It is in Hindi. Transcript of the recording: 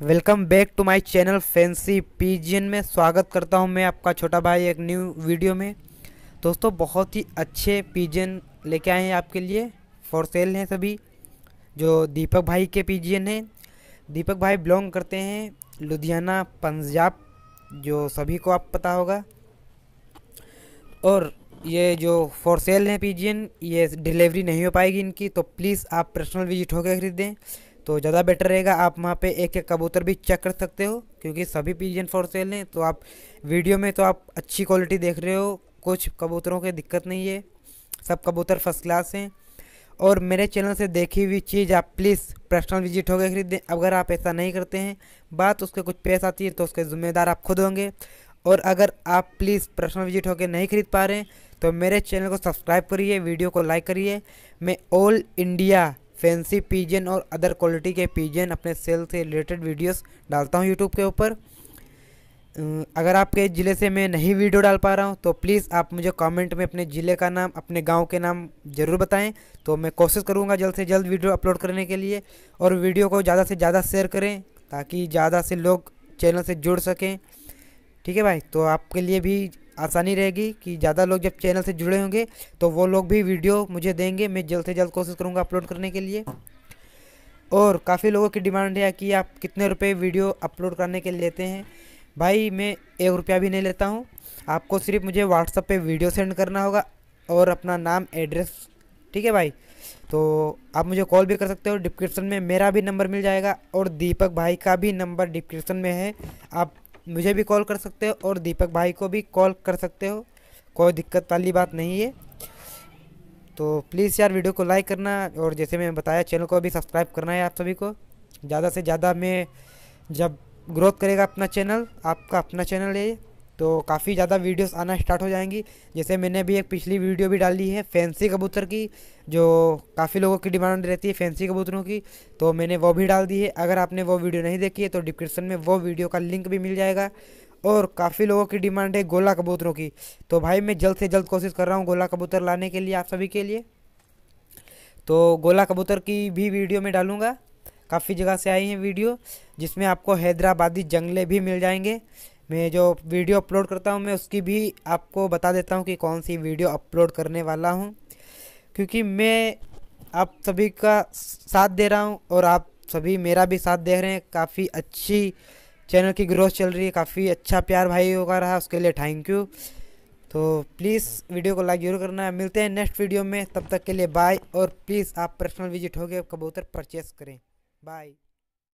welcome back to my channel fancy pigeon में स्वागत करता हूं मैं आपका छोटा भाई एक न्यू वीडियो में दोस्तों बहुत ही अच्छे पीजीएन लेके आए हैं आपके लिए फॉर सेल हैं सभी जो दीपक भाई के पीजीएन हैं दीपक भाई बिलोंग करते हैं लुधियाना पंजाब जो सभी को आप पता होगा और ये जो फॉर सेल हैं पीजीएन ये डिलीवरी नहीं हो पाएगी इनकी तो प्लीज़ आप पर्सनल विजिट होकर खरीदें तो ज़्यादा बेटर रहेगा आप वहाँ पे एक एक कबूतर भी चेक कर सकते हो क्योंकि सभी पीजन फॉर सेल हैं तो आप वीडियो में तो आप अच्छी क्वालिटी देख रहे हो कुछ कबूतरों की दिक्कत नहीं है सब कबूतर फर्स्ट क्लास हैं और मेरे चैनल से देखी हुई चीज़ आप प्लीज़ पर्सनल विजिट होकर खरीदें अगर आप ऐसा नहीं करते हैं बात उसके कुछ पेश आती है तो उसके ज़िम्मेदार आप खुद होंगे और अगर आप प्लीज़ पर्सनल विजिट होकर नहीं खरीद पा रहे हैं तो मेरे चैनल को सब्सक्राइब करिए वीडियो को लाइक करिए मैं ऑल इंडिया फैंसी पीजन और अदर क्वालिटी के पीजन अपने सेल से रिलेटेड वीडियोस डालता हूँ यूट्यूब के ऊपर अगर आपके ज़िले से मैं नहीं वीडियो डाल पा रहा हूँ तो प्लीज़ आप मुझे कमेंट में अपने ज़िले का नाम अपने गांव के नाम ज़रूर बताएं तो मैं कोशिश करूँगा जल्द से जल्द वीडियो अपलोड करने के लिए और वीडियो को ज़्यादा से ज़्यादा शेयर करें ताकि ज़्यादा से लोग चैनल से जुड़ सकें ठीक है भाई तो आपके लिए भी आसानी रहेगी कि ज़्यादा लोग जब चैनल से जुड़े होंगे तो वो लोग भी वीडियो मुझे देंगे मैं जल्द से जल्द कोशिश करूँगा अपलोड करने के लिए और काफ़ी लोगों की डिमांड है कि आप कितने रुपये वीडियो अपलोड करने के लेते हैं भाई मैं एक रुपया भी नहीं लेता हूँ आपको सिर्फ मुझे व्हाट्सअप पे वीडियो सेंड करना होगा और अपना नाम एड्रेस ठीक है भाई तो आप मुझे कॉल भी कर सकते हो डिस्क्रिप्शन में मेरा भी नंबर मिल जाएगा और दीपक भाई का भी नंबर डिस्क्रिप्शन में है आप मुझे भी कॉल कर सकते हो और दीपक भाई को भी कॉल कर सकते हो कोई दिक्कत वाली बात नहीं है तो प्लीज़ यार वीडियो को लाइक करना और जैसे मैंने बताया चैनल को भी सब्सक्राइब करना है आप सभी को ज़्यादा से ज़्यादा मैं जब ग्रोथ करेगा अपना चैनल आपका अपना चैनल है तो काफ़ी ज़्यादा वीडियोस आना स्टार्ट हो जाएंगी जैसे मैंने भी एक पिछली वीडियो भी डाली है फैंसी कबूतर की जो काफ़ी लोगों की डिमांड रहती है फैंसी कबूतरों की तो मैंने वो भी डाल दी है अगर आपने वो वीडियो नहीं देखी है तो डिस्क्रिप्शन में वो वीडियो का लिंक भी मिल जाएगा और काफ़ी लोगों की डिमांड है गोला कबूतरों की तो भाई मैं जल्द से जल्द कोशिश कर रहा हूँ गोला कबूतर लाने के लिए आप सभी के लिए तो गोला कबूतर की भी वीडियो मैं डालूँगा काफ़ी जगह से आई हैं वीडियो जिसमें आपको हैदराबादी जंगले भी मिल जाएंगे मैं जो वीडियो अपलोड करता हूँ मैं उसकी भी आपको बता देता हूँ कि कौन सी वीडियो अपलोड करने वाला हूँ क्योंकि मैं आप सभी का साथ दे रहा हूँ और आप सभी मेरा भी साथ दे रहे हैं काफ़ी अच्छी चैनल की ग्रोथ चल रही है काफ़ी अच्छा प्यार भाई होगा रहा उसके लिए थैंक यू तो प्लीज़ वीडियो को लाइक जरूर करना है मिलते हैं नेक्स्ट वीडियो में तब तक के लिए बाय और प्लीज़ आप पर्सनल विजिट होकर कबूतर परचेस करें बाय